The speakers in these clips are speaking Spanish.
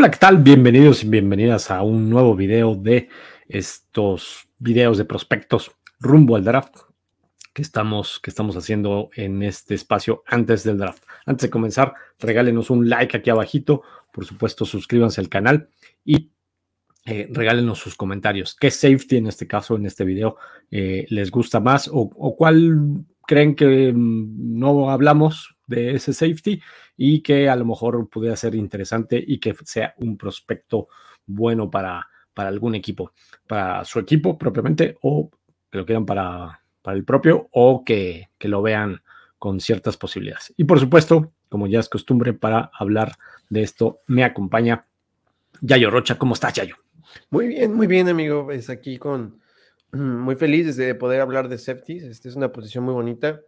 Hola, ¿qué tal? Bienvenidos y bienvenidas a un nuevo video de estos videos de prospectos rumbo al draft que estamos, que estamos haciendo en este espacio antes del draft. Antes de comenzar, regálenos un like aquí abajito, por supuesto suscríbanse al canal y eh, regálenos sus comentarios. ¿Qué safety en este caso, en este video, eh, les gusta más o cuál creen que mm, no hablamos de ese safety y que a lo mejor pudiera ser interesante y que sea un prospecto bueno para, para algún equipo, para su equipo propiamente o que lo quieran para, para el propio o que, que lo vean con ciertas posibilidades. Y por supuesto, como ya es costumbre para hablar de esto, me acompaña Yayo Rocha. ¿Cómo estás, Yayo? Muy bien, muy bien, amigo. Es aquí con, muy feliz de poder hablar de Septis. Este es una posición muy bonita.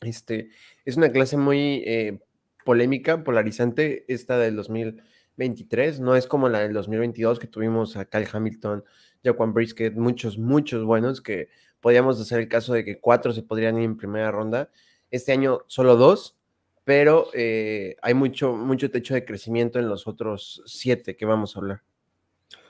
Este, es una clase muy eh, polémica, polarizante, esta del 2023. No es como la del 2022 que tuvimos a Kyle Hamilton, Jaquan Brisket, muchos, muchos buenos que podíamos hacer el caso de que cuatro se podrían ir en primera ronda. Este año solo dos, pero eh, hay mucho, mucho techo de crecimiento en los otros siete que vamos a hablar.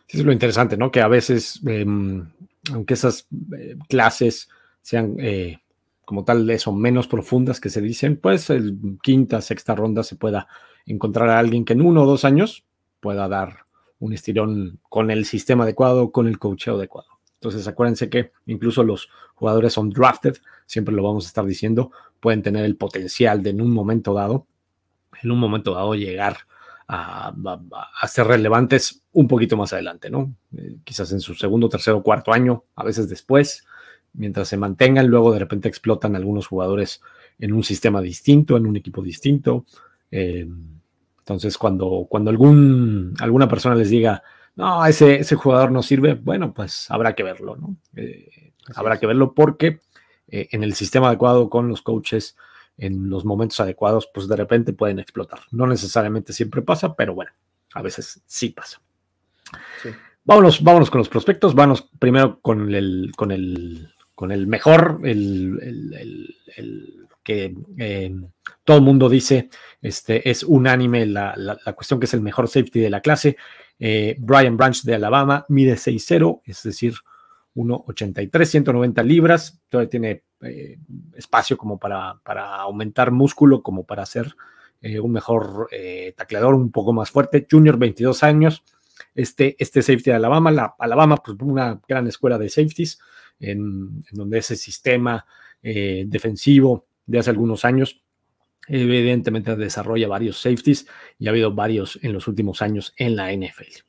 Sí, es lo interesante, ¿no? Que a veces em, aunque esas eh, clases sean eh, como tal eso, menos profundas que se dicen, pues en quinta, sexta ronda se pueda encontrar a alguien que en uno o dos años pueda dar un estirón con el sistema adecuado, con el coacheo adecuado. Entonces acuérdense que incluso los jugadores son drafted, siempre lo vamos a estar diciendo, pueden tener el potencial de en un momento dado, en un momento dado llegar a, ser relevantes un poquito más adelante, ¿no? Eh, quizás en su segundo, tercero, cuarto año, a veces después, mientras se mantengan, luego de repente explotan algunos jugadores en un sistema distinto, en un equipo distinto. Eh, entonces, cuando, cuando algún, alguna persona les diga, no, ese, ese jugador no sirve, bueno, pues habrá que verlo, ¿no? Eh, habrá que verlo porque en el sistema adecuado con los coaches, en los momentos adecuados, pues de repente pueden explotar. No necesariamente siempre pasa, pero bueno, a veces sí pasa. Vámonos, con los prospectos, vámonos primero con el, con con el mejor, el, que eh, todo el mundo dice, este, es unánime la, cuestión que es el mejor safety de la clase. Eh, Brian Branch de Alabama mide 6-0, es decir, 1,83, 190 libras, todavía tiene eh, espacio como para, para, aumentar músculo, como para ser eh, un mejor eh, tacleador, un poco más fuerte. Junior, 22 años. Este, este safety de Alabama, Alabama, pues una gran escuela de safeties, en, donde ese sistema defensivo de hace algunos años evidentemente desarrolla varios safeties y ha habido varios en los últimos años en la NFL.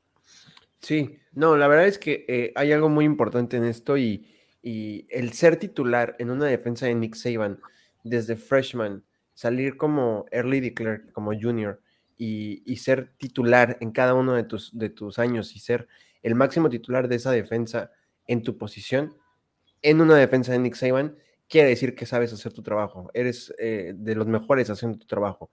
Sí, no, la verdad es que hay algo muy importante en esto y y el ser titular en una defensa de Nick Saban desde freshman, salir como early declare, como junior, y, ser titular en cada uno de tus, de tus años y ser el máximo titular de esa defensa en tu posición, en una defensa de Nick Saban, quiere decir que sabes hacer tu trabajo. Eres eh, de los mejores haciendo tu trabajo.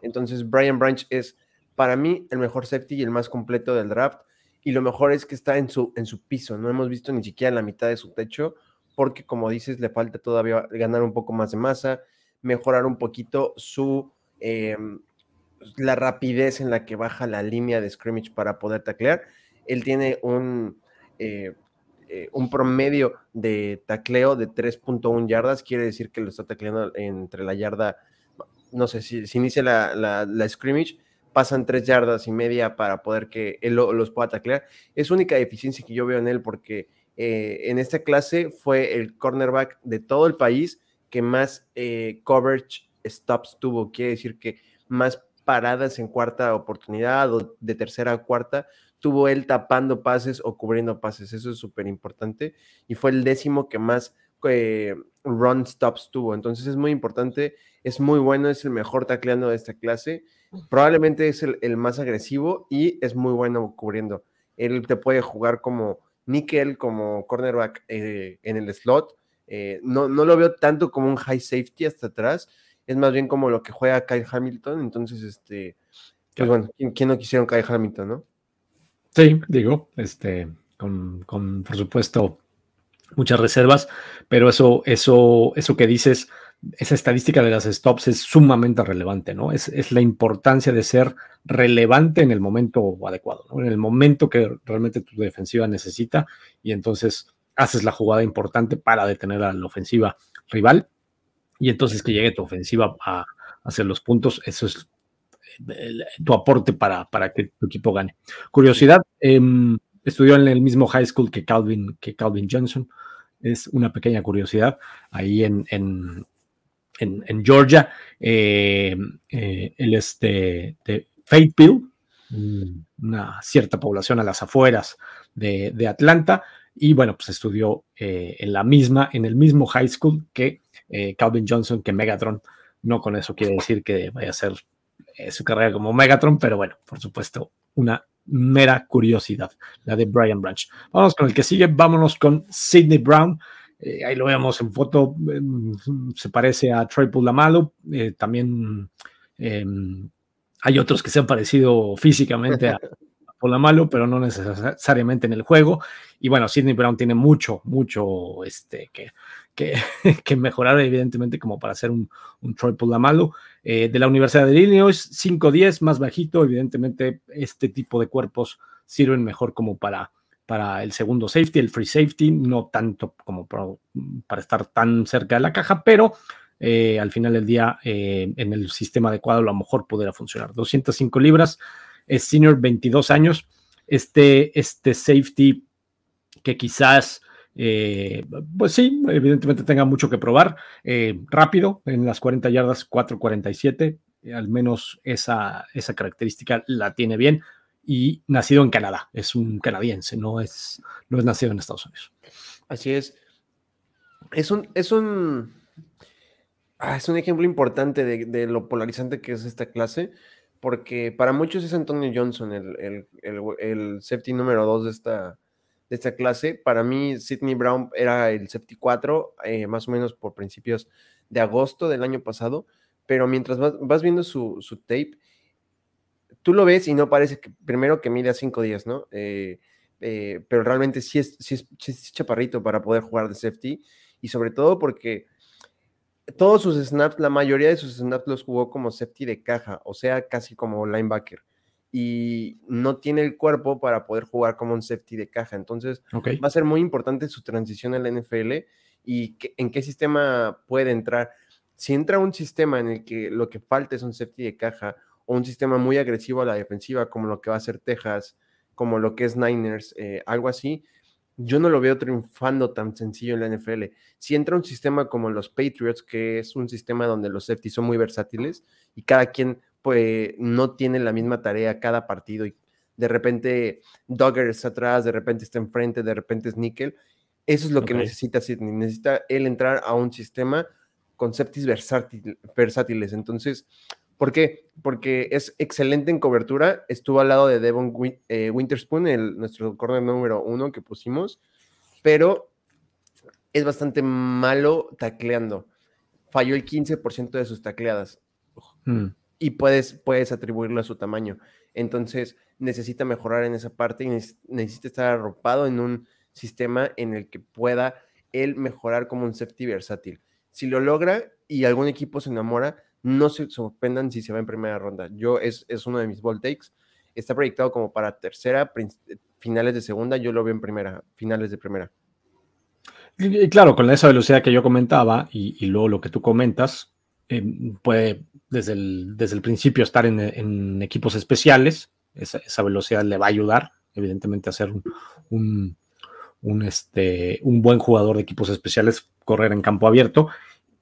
Entonces, Brian Branch es, para mí, el mejor safety y el más completo del draft y lo mejor es que está en su, en su piso, no hemos visto ni siquiera la mitad de su techo, porque como dices, le falta todavía ganar un poco más de masa, mejorar un poquito su, em, la rapidez en la que baja la línea de scrimmage para poder taclear. Él tiene un, eh, eh, un promedio de tacleo de 3.1 yardas, quiere decir que lo está tacleando entre la yarda, no sé si, inicia la, la scrimmage pasan tres yardas y media para poder que él los pueda taclear. Es única deficiencia que yo veo en él porque eh, en esta clase fue el cornerback de todo el país que más eh, coverage stops tuvo, quiere decir que más paradas en cuarta oportunidad o de tercera a cuarta tuvo él tapando pases o cubriendo pases, eso es súper importante y fue el décimo que más eh, run stops tuvo. Entonces es muy importante, es muy bueno, es el mejor tacleando de esta clase. Probablemente es el, más agresivo y es muy bueno cubriendo. Él te puede jugar como nickel, como cornerback eh, en el slot. Eh, no, lo veo tanto como un high safety hasta atrás. Es más bien como lo que juega Kyle Hamilton. Entonces, este, pues bueno, ¿quién, no quisieron Kyle Hamilton, no? Sí, digo, este, con, con por supuesto muchas reservas, pero eso, eso, eso que dices, esa estadística de las stops es sumamente relevante, ¿no? Es, es la importancia de ser relevante en el momento adecuado, ¿no? En el momento que realmente tu defensiva necesita y entonces haces la jugada importante para detener a la ofensiva rival y entonces que llegue tu ofensiva a hacer los puntos, eso es eh, tu aporte para, para que tu equipo gane. Curiosidad, em, estudió en el mismo high school que Calvin, que Calvin Johnson. Es una pequeña curiosidad ahí en, en, en, Georgia. él eh, eh, es este de, mm, una cierta población a las afueras de, Atlanta. Y bueno, pues estudió eh, en la misma, en el mismo high school que Calvin Johnson, que Megatron. No con eso quiere decir que vaya a ser su carrera como Megatron, pero bueno, por supuesto, una mera curiosidad, la de Brian Branch. Vamos con el que sigue, vámonos con Sidney Brown. Eh, ahí lo vemos en foto, em, se parece a Troy Pulamalo, eh, también em, hay otros que se han parecido físicamente a, la Malo, pero no necesariamente en el juego. Y bueno, Sidney Brown tiene mucho, mucho este, que, que, mejorar, evidentemente, como para hacer un, un Troy eh, de la Universidad de Illinois, 5'10, más bajito, evidentemente, este tipo de cuerpos sirven mejor como para, para el segundo safety, el free safety, no tanto como para, estar tan cerca de la caja, pero eh, al final del día, eh, en el sistema adecuado, a lo mejor pudiera funcionar. 205 libras, es senior, 22 años. Este, este safety que quizás eh, pues sí, evidentemente tenga mucho que probar. Eh, rápido, en las 40 yardas, 4.47, eh, al menos esa, esa característica la tiene bien. Y nacido en Canadá, es un canadiense, no es, no es nacido en Estados Unidos. Así es. Es un, es un, ah, es un ejemplo importante de, lo polarizante que es esta clase, porque para muchos es Antonio Johnson el, el, el, el safety número 2 de esta, de esta clase. Para mí, Sidney Brown era el 74, eh, más o menos por principios de agosto del año pasado, pero mientras vas, viendo su, tape, tú lo ves y no parece que primero que mide a 5 días, ¿no? Eh, eh, pero realmente sí es chaparrito para poder jugar de safety y sobre todo porque todos sus snaps, la mayoría de sus snaps los jugó como safety de caja, o sea, casi como linebacker y no tiene el cuerpo para poder jugar como un safety de caja. Entonces, va a ser muy importante su transición a la NFL y en qué sistema puede entrar. Si entra un sistema en el que lo que falta es un safety de caja o un sistema muy agresivo a la defensiva, como lo que va a ser Texas, como lo que es Niners, eh, algo así, yo no lo veo triunfando tan sencillo en la NFL. Si entra un sistema como los Patriots, que es un sistema donde los safety son muy versátiles y cada quien pues no tiene la misma tarea cada partido y de repente Dogger está atrás, de repente está enfrente, de repente es Nickel. Eso es lo que necesita Sidney. Necesita él entrar a un sistema con versátil, versátiles. Entonces, ¿por qué? Porque es excelente en cobertura. Estuvo al lado de Devon Winterspoon, eh, nuestro corner número uno que pusimos, pero es bastante malo tacleando. Falló el 15% de sus tacleadas. Hmm y puedes, puedes atribuirlo a su tamaño. Entonces, necesita mejorar en esa parte y necesita estar arropado en un sistema en el que pueda él mejorar como un safety versátil. Si lo logra y algún equipo se enamora, no se sorprendan si se va en primera ronda. Yo es, uno de mis ball Está proyectado como para tercera, finales de segunda, yo lo veo en primera, finales de primera. Y, claro, con esa velocidad que yo comentaba y, y luego lo que tú comentas, eh, puede desde el, desde el, principio estar en, equipos especiales, esa, velocidad le va a ayudar, evidentemente, a ser un, este, un buen jugador de equipos especiales, correr en campo abierto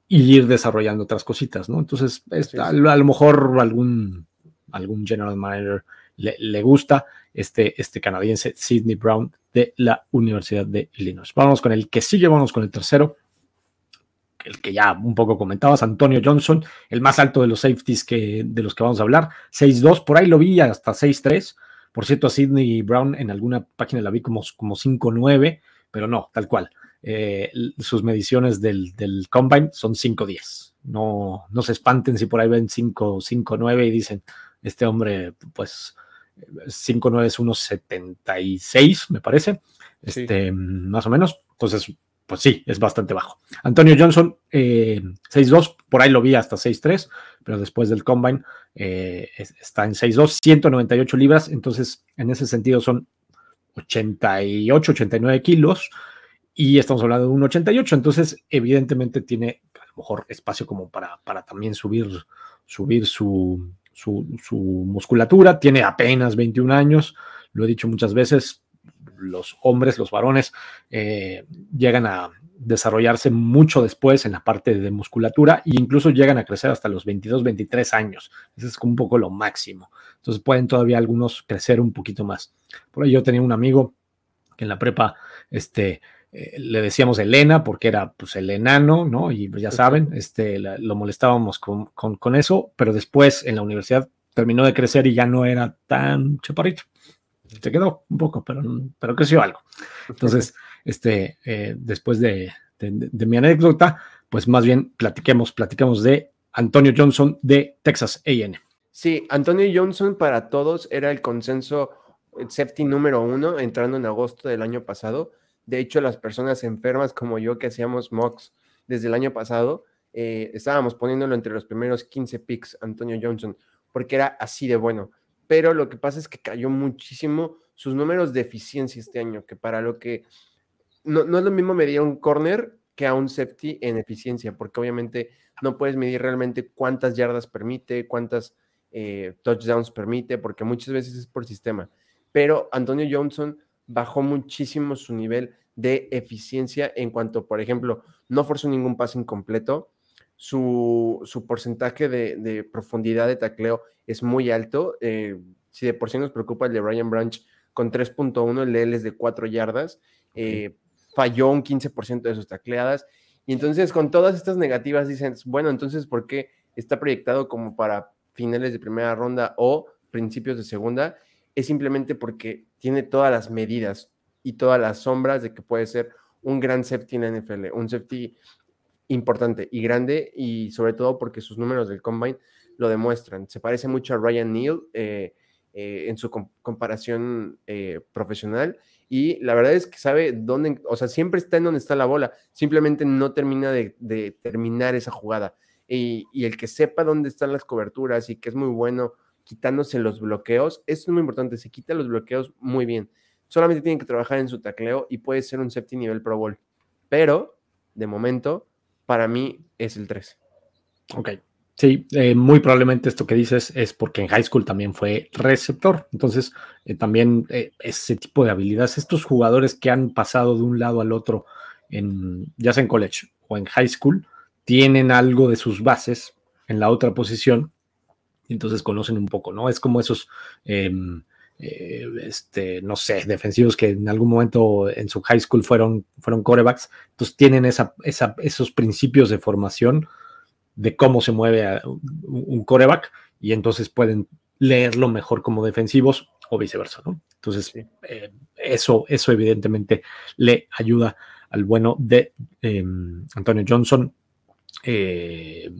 y ir desarrollando otras cositas, ¿no? Entonces, a, lo mejor algún, algún general manager le, gusta este, este canadiense, Sidney Brown, de la Universidad de Illinois. Vamos con el que sigue, vamos con el tercero el que ya un poco comentabas, Antonio Johnson, el más alto de los safeties que, de los que vamos a hablar, 6-2, por ahí lo vi hasta 6-3. Por cierto, a Sidney Brown en alguna página la vi como, como 5-9, pero no, tal cual. Eh, sus mediciones del, combine son 5-10. No, no se espanten si por ahí ven 5-9 y dicen, este hombre, pues 5-9 es unos 76, me parece, este, más o menos. Entonces, pues sí, es bastante bajo. Antonio Johnson, 6'2", eh, por ahí lo vi hasta 6'3", pero después del combine eh, está en 6'2", 198 libras, entonces en ese sentido son 88, 89 kilos y estamos hablando de un 88, entonces evidentemente tiene a lo mejor espacio como para, para también subir, subir su, su musculatura, tiene apenas 21 años, lo he dicho muchas veces, los hombres, los varones, eh, llegan a desarrollarse mucho después en la parte de musculatura e incluso llegan a crecer hasta los 22, 23 años. Ese es como un poco lo máximo. Entonces pueden todavía algunos crecer un poquito más. Por ahí yo tenía un amigo que en la prepa, este, eh, le decíamos Elena porque era pues el enano, ¿no? Y pues, ya saben, este, lo molestábamos con, con, con, eso, pero después en la universidad terminó de crecer y ya no era tan chaparrito se quedó un poco, pero, pero creció algo. Entonces, este, eh, después de, mi anécdota, pues más bien platiquemos, platiquemos de Antonio Johnson de Texas AM. Sí, Antonio Johnson para todos era el consenso safety número uno entrando en agosto del año pasado. De hecho, las personas enfermas como yo que hacíamos mocks desde el año pasado, eh, estábamos poniéndolo entre los primeros 15 picks, Antonio Johnson, porque era así de bueno pero lo que pasa es que cayó muchísimo sus números de eficiencia este año, que para lo que no, es lo mismo medir un corner que a un safety en eficiencia, porque obviamente no puedes medir realmente cuántas yardas permite, cuántas eh, touchdowns permite, porque muchas veces es por sistema. Pero Antonio Johnson bajó muchísimo su nivel de eficiencia en cuanto, por ejemplo, no forzó ningún pase incompleto, su, porcentaje de, profundidad de tacleo es muy alto. Eh, si de por sí nos preocupa el de Brian Branch con 3.1, el de es de 4 yardas. Eh, falló un 15% de sus tacleadas. Y entonces con todas estas negativas dicen, bueno, entonces ¿por qué está proyectado como para finales de primera ronda o principios de segunda? Es simplemente porque tiene todas las medidas y todas las sombras de que puede ser un gran safety en la NFL, un safety importante y grande y sobre todo porque sus números del combine lo demuestran. Se parece mucho a Ryan Neal eh, eh, en su comparación eh, profesional y la verdad es que sabe dónde, o sea, siempre está en donde está la bola, simplemente no termina de, terminar esa jugada. Y, el que sepa dónde están las coberturas y que es muy bueno quitándose los bloqueos, eso es muy importante, se quita los bloqueos muy bien. Solamente tienen que trabajar en su tacleo y puede ser un septi nivel Pro ball Pero, de momento, para mí es el 3. Ok. Sí, eh, muy probablemente esto que dices es porque en high school también fue receptor. Entonces, eh, también eh, ese tipo de habilidades, estos jugadores que han pasado de un lado al otro, en, ya sea en college o en high school, tienen algo de sus bases en la otra posición. Entonces conocen un poco, ¿no? Es como esos em, eh, este, no sé, defensivos que en algún momento en su high school fueron, fueron corebacks, entonces tienen esa, esos principios de formación de cómo se mueve un coreback y entonces pueden leerlo mejor como defensivos o viceversa, ¿no? Entonces, eh, eso, eso evidentemente le ayuda al bueno de em, Antonio Johnson, eh,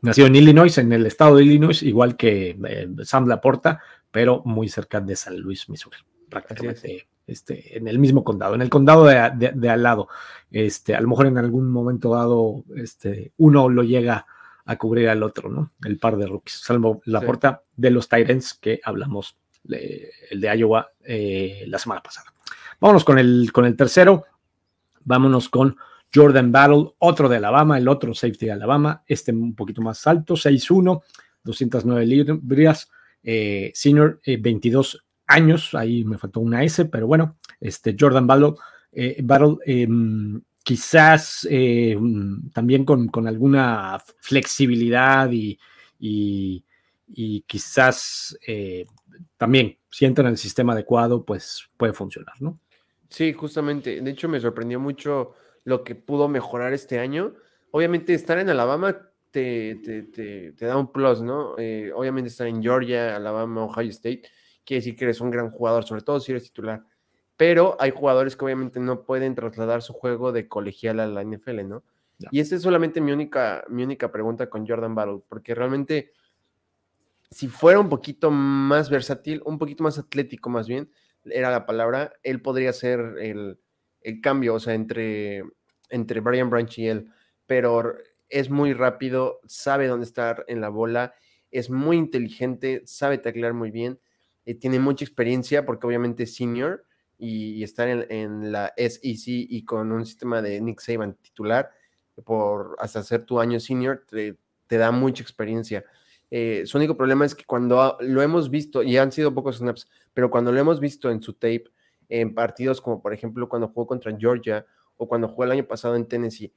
nacido en Illinois, en el estado de Illinois, igual que eh, Sam Laporta, pero muy cerca de San Luis, Missouri, prácticamente este, en el mismo condado, en el condado de, al lado. Este, a lo mejor en algún momento dado, este, uno lo llega a cubrir al otro, ¿no? El par de rookies, salvo la puerta de los Tyrants que hablamos, el de Iowa eh, la semana pasada. Vámonos con el, con el tercero, vámonos con Jordan Battle, otro de Alabama, el otro safety de Alabama, este un poquito más alto, 6-1, 209 libras, eh, senior, 22 eh, años, ahí me faltó una S, pero bueno, este Jordan Battle, eh, Battle em, quizás eh, mm, también con, alguna flexibilidad y, quizás también, si entra en el sistema adecuado, pues puede funcionar, ¿no? Sí, justamente. De hecho, me sorprendió mucho lo que pudo mejorar este año. Obviamente, estar en Alabama te, te, te, da un plus, ¿no? Eh, obviamente estar en Georgia, Alabama, Ohio State, quiere decir que eres un gran jugador, sobre todo si eres titular. Pero hay jugadores que obviamente no pueden trasladar su juego de colegial a la NFL, ¿no? Y esa es solamente mi única, mi única pregunta con Jordan Battle, porque realmente si fuera un poquito más versátil, un poquito más atlético más bien, era la palabra, él podría ser el, el cambio, o sea, entre, entre Brian Branch y él. Pero es muy rápido, sabe dónde estar en la bola, es muy inteligente, sabe taclear muy bien, eh, tiene mucha experiencia porque obviamente es senior y, estar en, la SEC y con un sistema de Nick Saban titular por hasta hacer tu año senior te, da mucha experiencia. Eh, su único problema es que cuando lo hemos visto, y han sido pocos snaps, pero cuando lo hemos visto en su tape, en partidos como por ejemplo cuando jugó contra Georgia o cuando jugó el año pasado en Tennessee,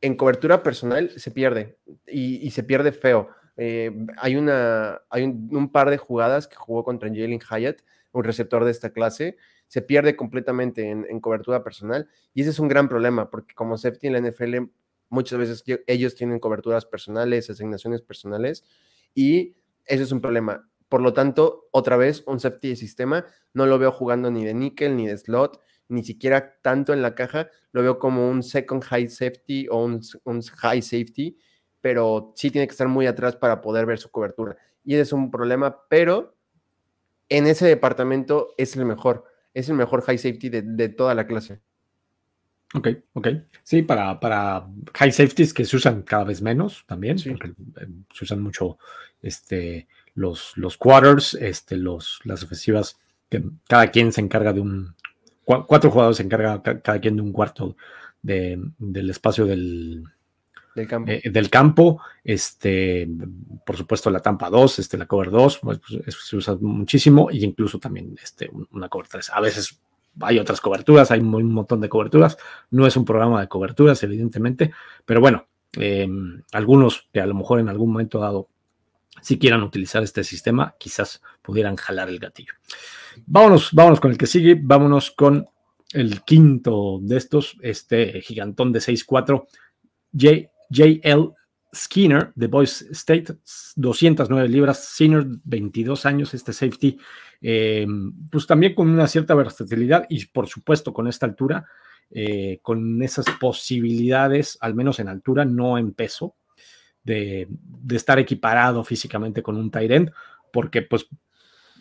en cobertura personal se pierde y, se pierde feo. Eh, hay una, hay un, par de jugadas que jugó contra Jalen Hyatt, un receptor de esta clase, se pierde completamente en, cobertura personal y ese es un gran problema porque como safety en la NFL muchas veces ellos tienen coberturas personales, asignaciones personales y eso es un problema. Por lo tanto, otra vez, un safety de sistema no lo veo jugando ni de nickel ni de slot ni siquiera tanto en la caja, lo veo como un second high safety o un, high safety, pero sí tiene que estar muy atrás para poder ver su cobertura. Y ese es un problema, pero en ese departamento es el mejor, es el mejor high safety de, toda la clase. Ok, ok. Sí, para, para high safeties que se usan cada vez menos también, porque eh, se usan mucho este, los, los quarters, este, los, las ofensivas, que cada quien se encarga de un, cuatro jugadores se encargan cada quien de un cuarto del espacio del, eh, del campo. Este, por supuesto, la tampa 2, este, la cover 2, pues, pues se usa muchísimo, e incluso también este, una cover 3. A veces hay otras coberturas, hay un montón de coberturas. No es un programa de coberturas, evidentemente, pero bueno, eh, algunos que a lo mejor en algún momento dado si quieran utilizar este sistema, quizás pudieran jalar el gatillo. Vámonos, vámonos con el que sigue, vámonos con el quinto de estos, este gigantón de 6.4, JL Skinner de Boise State, 209 libras, Skinner 22 años, este safety, em, pues también con una cierta versatilidad y por supuesto con esta altura, eh, con esas posibilidades, al menos en altura, no en peso, de, estar equiparado físicamente con un tight end, porque pues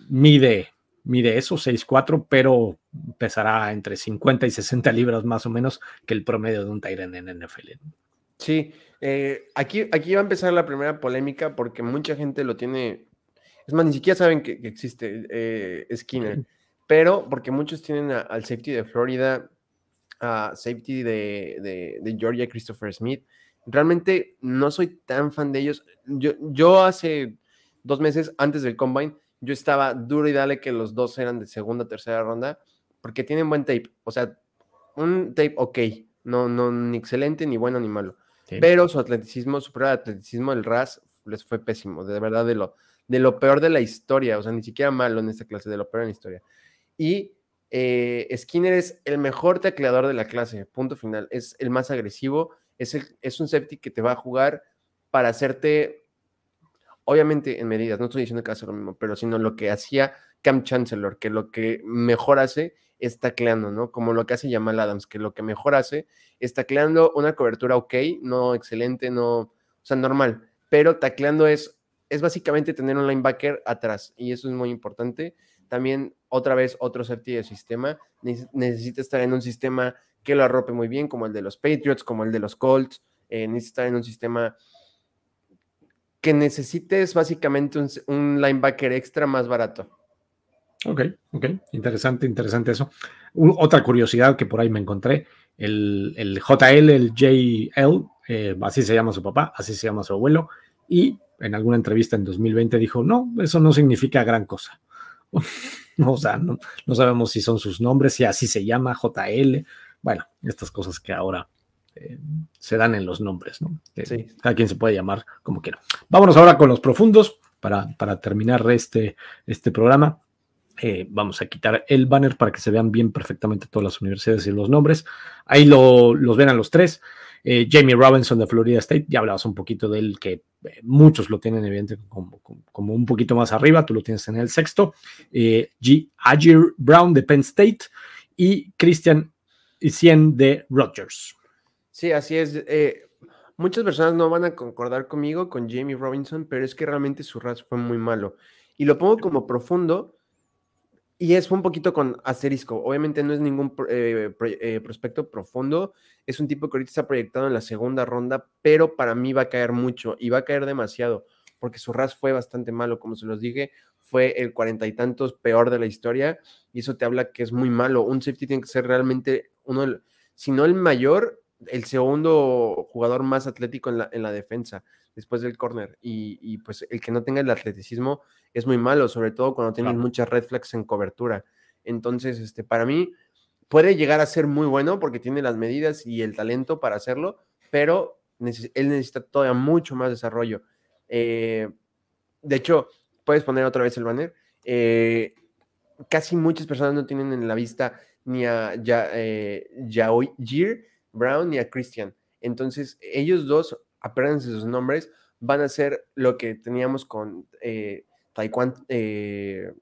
mide, mide eso, 6'4, pero pesará entre 50 y 60 libras más o menos que el promedio de un tight end en NFL. Sí, eh, aquí, aquí va a empezar la primera polémica porque mucha gente lo tiene, es más, ni siquiera saben que, existe eh, Skinner, pero porque muchos tienen al safety de Florida, a safety de Georgia, Christopher Smith, Realmente no soy tan fan de ellos. Yo, yo hace dos meses, antes del combine, yo estaba duro y dale que los dos eran de segunda, tercera ronda, porque tienen buen tape. O sea, un tape ok, no, no, ni excelente, ni bueno, ni malo. Pero su atleticismo, su prueba de atleticismo, el RAS, les fue pésimo, de verdad, de lo, de lo peor de la historia, o sea, ni siquiera malo en esta clase, de lo peor de la historia. Y eh, Skinner es el mejor tecleador de la clase, punto final, es el más agresivo, es, un safety que te va a jugar para hacerte, obviamente en medidas, no estoy diciendo que hace lo mismo, pero sino lo que hacía Cam Chancellor, que lo que mejor hace es tacleando, ¿no? Como lo que hace Jamal Adams, que lo que mejor hace es tacleando una cobertura ok, no excelente, no, o sea, normal, pero tacleando es, es básicamente tener un linebacker atrás y eso es muy importante. También, otra vez, otro safety de sistema, necesita estar en un sistema que lo arrope muy bien, como el de los Patriots, como el de los Colts. Eh, necesita en un sistema que necesites básicamente un, linebacker extra más barato. Ok, ok, interesante, interesante eso. otra curiosidad que por ahí me encontré, el, JL, el JL, eh, así se llama su papá, así se llama su abuelo, y en alguna entrevista en 2020 dijo, no, eso no significa gran cosa. o sea, no, no, sabemos si son sus nombres, si así se llama JL, bueno, estas cosas que ahora eh, se dan en los nombres, ¿no? Eh, cada quien se puede llamar como quiera. Vámonos ahora con los profundos para, para terminar este, este programa. Eh, vamos a quitar el banner para que se vean bien perfectamente todas las universidades y los nombres. Ahí lo, los ven a los tres. Jamie Robinson de Florida State, ya hablabas un poquito de él, que muchos lo tienen evidente como, como, como, un poquito más arriba, tú lo tienes en el sexto. G. Agir Brown de Penn State y Christian y 100 de Rodgers. Sí, así es. Eh, muchas personas no van a concordar conmigo con Jamie Robinson, pero es que realmente su ras fue muy malo. Y lo pongo como profundo y es un poquito con asterisco. Obviamente no es ningún eh, eh, prospecto profundo. Es un tipo que ahorita está proyectado en la segunda ronda, pero para mí va a caer mucho y va a caer demasiado porque su ras fue bastante malo, como se los dije fue el cuarenta y tantos peor de la historia y eso te habla que es muy malo. Un safety tiene que ser realmente uno, si no el mayor, el segundo jugador más atlético en la, defensa después del corner. Y, pues el que no tenga el atleticismo es muy malo, sobre todo cuando tienen muchas red flags en cobertura. Entonces, este, para mí puede llegar a ser muy bueno porque tiene las medidas y el talento para hacerlo, pero él necesita todavía mucho más desarrollo. Eh, de hecho, puedes poner otra vez el banner. Eh, casi muchas personas no tienen en la vista ni a ya, eh, Brown ni a Christian. Entonces, ellos dos, apérense sus nombres, van a ser lo que teníamos con eh, Taekwondo, eh,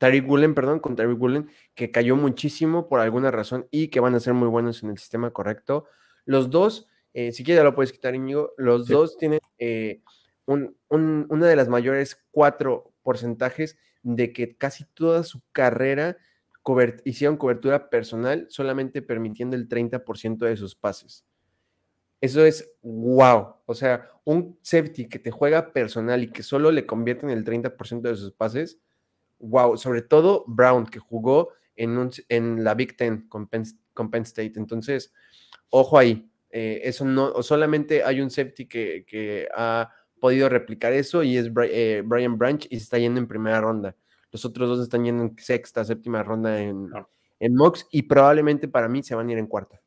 perdón, con Terry Gulen, que cayó muchísimo por alguna razón y que van a ser muy buenos en el sistema correcto. Los dos, eh, si quieres lo puedes quitar, amigo los dos tienen eh, una de las mayores cuatro porcentajes de que casi toda su carrera cobert hicieron cobertura personal, solamente permitiendo el 30% de sus pases. Eso es wow. O sea, un safety que te juega personal y que solo le convierte en el 30% de sus pases, wow. Sobre todo Brown, que jugó en, en la Big Ten con Penn, State. Entonces, ojo ahí. Eh, eso no, solamente hay un safety que, que ha podido replicar eso y es eh, Brian Branch y se está yendo en primera ronda. Los otros dos están yendo en sexta, séptima ronda en, en Mox y probablemente para mí se van a ir en cuarta.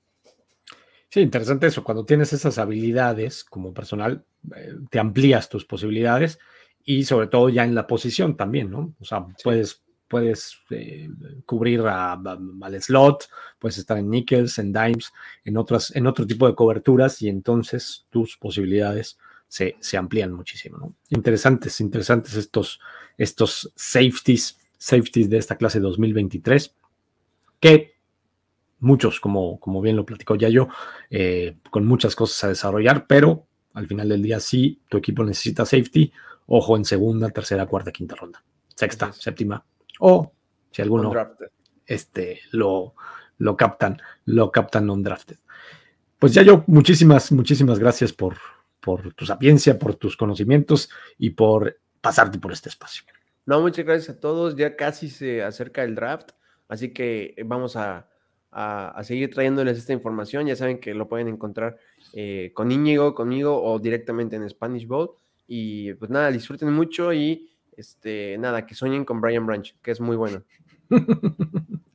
Sí, interesante eso. Cuando tienes esas habilidades como personal, eh, te amplías tus posibilidades y sobre todo ya en la posición también, ¿no? O sea, puedes, puedes eh, cubrir a, a, al slot, puedes estar en nickels, en dimes, en, otras, en otro tipo de coberturas y entonces tus posibilidades se, amplían muchísimo. Interesantes, interesantes estos, estos safeties, safeties de esta clase 2023, que muchos, como, como bien lo platicó ya yo, eh, con muchas cosas a desarrollar, pero al final del día, sí, tu equipo necesita safety, ojo en segunda, tercera, cuarta, quinta ronda, sexta, séptima, o si alguno este, lo, lo captan, lo captan non-drafted. Pues ya yo, muchísimas, muchísimas gracias por, por tu sapiencia, por tus conocimientos y por pasarte por este espacio. No, muchas gracias a todos. Ya casi se acerca el draft, así que vamos a, seguir trayéndoles esta información. Ya saben que lo pueden encontrar eh, con Íñigo, conmigo o directamente en Spanish Bowl. Y pues nada, disfruten mucho y este, nada, que sueñen con Brian Branch, que es muy bueno.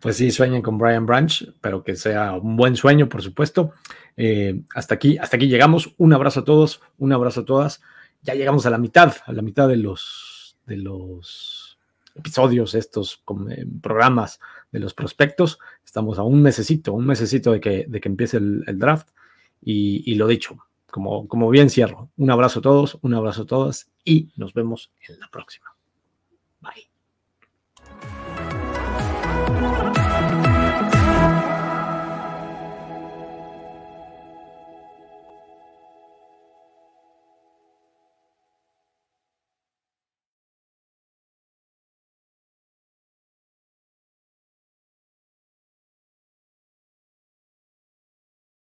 pues sí, sueñen con Brian Branch, pero que sea un buen sueño, por supuesto. Eh, hasta aquí, hasta aquí llegamos. Un abrazo a todos, un abrazo a todas. Ya llegamos a la mitad, a la mitad de los, de los episodios, estos eh, programas de los prospectos. Estamos a un mesecito, un mesecito de que, de que empiece el, draft. Y, lo dicho, como, como bien cierro, un abrazo a todos, un abrazo a todas y nos vemos en la próxima. Bye.